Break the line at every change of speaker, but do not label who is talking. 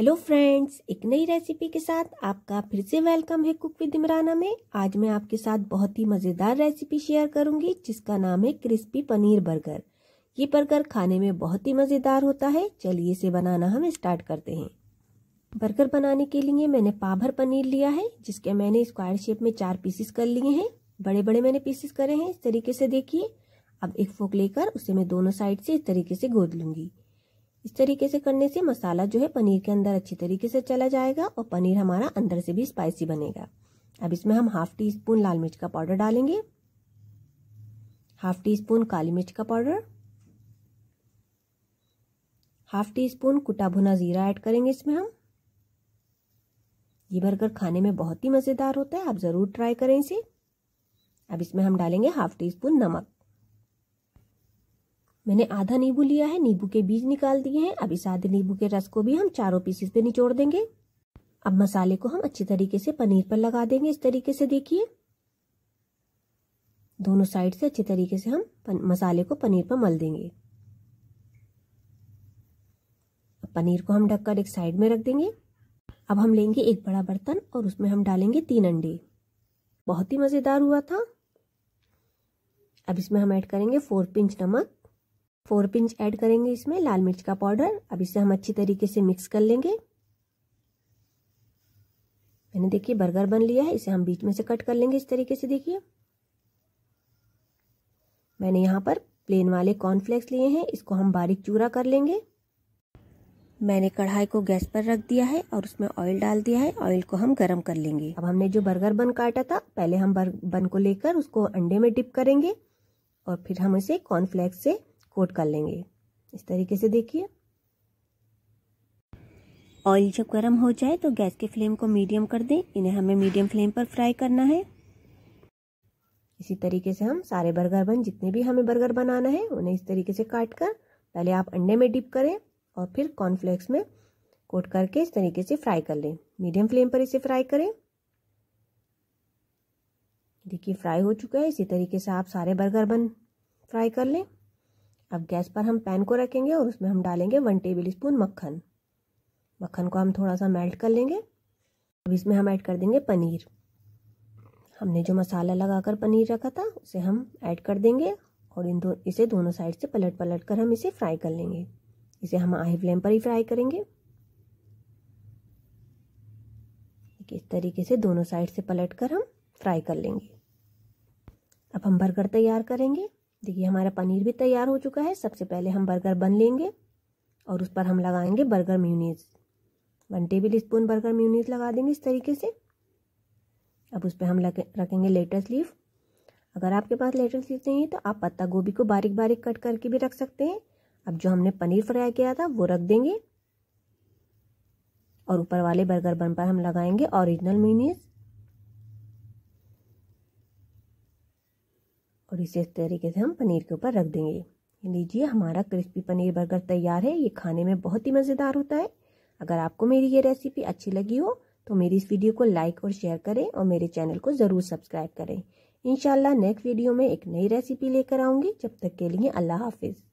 hello friends एक नई recipe के साथ आपका फिर से वेलकम है कुक विद इमराना में आज मैं आपके साथ बहुत ही मज़ेदार रेसिपी शेयर करूंगी जिसका नाम है क्रिस्पी पनीर बर्गर ये बर्गर खाने में बहुत ही मज़ेदार होता है चलिए इसे बनाना हम स्टार्ट करते हैं बर्गर बनाने के लिए मैंने पाभर पनीर लिया है जिसके मैंने स्क्वायर शेप में चार पीसेस कर लिए हैं बड़े बड़े मैंने पीसेस करे हैं इस तरीके से देखिए अब एक फोक लेकर उसे मैं दोनों साइड से इस तरीके से गोद लूँगी इस तरीके से करने से मसाला जो है पनीर के अंदर अच्छी तरीके से चला जाएगा और पनीर हमारा अंदर से भी स्पाइसी बनेगा अब इसमें हम हाफ टी स्पून लाल मिर्च का पाउडर डालेंगे हाफ टी स्पून काली मिर्च का पाउडर हाफ टी स्पून कुटा भुना जीरा ऐड करेंगे इसमें हम ये बर्गर खाने में बहुत ही मज़ेदार होता है आप ज़रूर ट्राई करें इसे अब इसमें हम डालेंगे हाफ टी स्पून नमक मैंने आधा नींबू लिया है नींबू के बीज निकाल दिए हैं अब इस आधे नींबू के रस को भी हम चारों पीसेस पे निचोड़ देंगे अब मसाले को हम अच्छी तरीके से पनीर पर लगा देंगे इस तरीके से देखिए दोनों साइड से अच्छे तरीके से हम पन, मसाले को पनीर पर मल देंगे पनीर को हम ढककर एक साइड में रख देंगे अब हम लेंगे एक बड़ा बर्तन और उसमें हम डालेंगे तीन अंडे बहुत ही मज़ेदार हुआ था अब इसमें हम ऐड करेंगे फोर पिंच नमक फोर पिंच ऐड करेंगे इसमें लाल मिर्च का पाउडर अब इसे हम अच्छी तरीके से मिक्स कर लेंगे मैंने देखिए बर्गर बन लिया है इसे हम बीच में से कट कर लेंगे इस तरीके से देखिए मैंने यहाँ पर प्लेन वाले कॉर्नफ्लेक्स लिए हैं इसको हम बारीक चूरा कर लेंगे मैंने कढ़ाई को गैस पर रख दिया है और उसमें ऑयल डाल दिया है ऑयल को हम गर्म कर लेंगे अब हमने जो बर्गर बन काटा था पहले हम बन को लेकर उसको अंडे में डिप करेंगे और फिर हम इसे कॉर्नफ्लेक्स से कोट कर लेंगे इस तरीके से देखिए ऑयल जब गर्म हो जाए तो गैस के फ्लेम को मीडियम कर दें इन्हें हमें मीडियम फ्लेम पर फ्राई करना है इसी तरीके से हम सारे बर्गर बन जितने भी हमें बर्गर बनाना है उन्हें इस तरीके से काट कर पहले आप अंडे में डिप करें और फिर कॉर्नफ्लेक्स में कोट करके इस तरीके से फ्राई कर लें मीडियम फ्लेम पर इसे फ्राई करें देखिए फ्राई हो चुका है इसी तरीके से आप सारे बर्गर बन फ्राई कर लें अब गैस पर हम पैन को रखेंगे और उसमें हम डालेंगे वन टेबल स्पून मक्खन मक्खन को हम थोड़ा सा मेल्ट कर लेंगे अब इसमें हम ऐड कर देंगे पनीर हमने जो मसाला लगाकर पनीर रखा था उसे हम ऐड कर देंगे और इन दो इसे दोनों साइड से पलट पलट कर हम इसे फ्राई कर लेंगे इसे हम हाई फ्लेम पर ही फ्राई करेंगे इस तरीके से दोनों साइड से पलट कर हम फ्राई कर लेंगे अब हम बर्गर तैयार करेंगे देखिए हमारा पनीर भी तैयार हो चुका है सबसे पहले हम बर्गर बन लेंगे और उस पर हम लगाएंगे burger mayonnaise one tablespoon burger mayonnaise लगा देंगे इस तरीके से अब उस पर हम लगे, रखेंगे लेटस लीफ अगर आपके पास लेटस लीफ नहीं है तो आप पत्ता गोभी को बारीक बारीक कट करके भी रख सकते हैं अब जो हमने पनीर फ्राई किया था वो रख देंगे और ऊपर वाले बर्गर बन पर हम लगाएंगे ओरिजिनल म्यूनीस और इसे इस तरीके से हम पनीर के ऊपर रख देंगे लीजिए हमारा क्रिस्पी पनीर बर्गर तैयार है ये खाने में बहुत ही मज़ेदार होता है अगर आपको मेरी ये रेसिपी अच्छी लगी हो तो मेरी इस वीडियो को लाइक और शेयर करें और मेरे चैनल को ज़रूर सब्सक्राइब करें इनशाला नेक्स्ट वीडियो में एक नई रेसिपी लेकर आऊँगी जब तक के लिए अल्लाह हाफिज़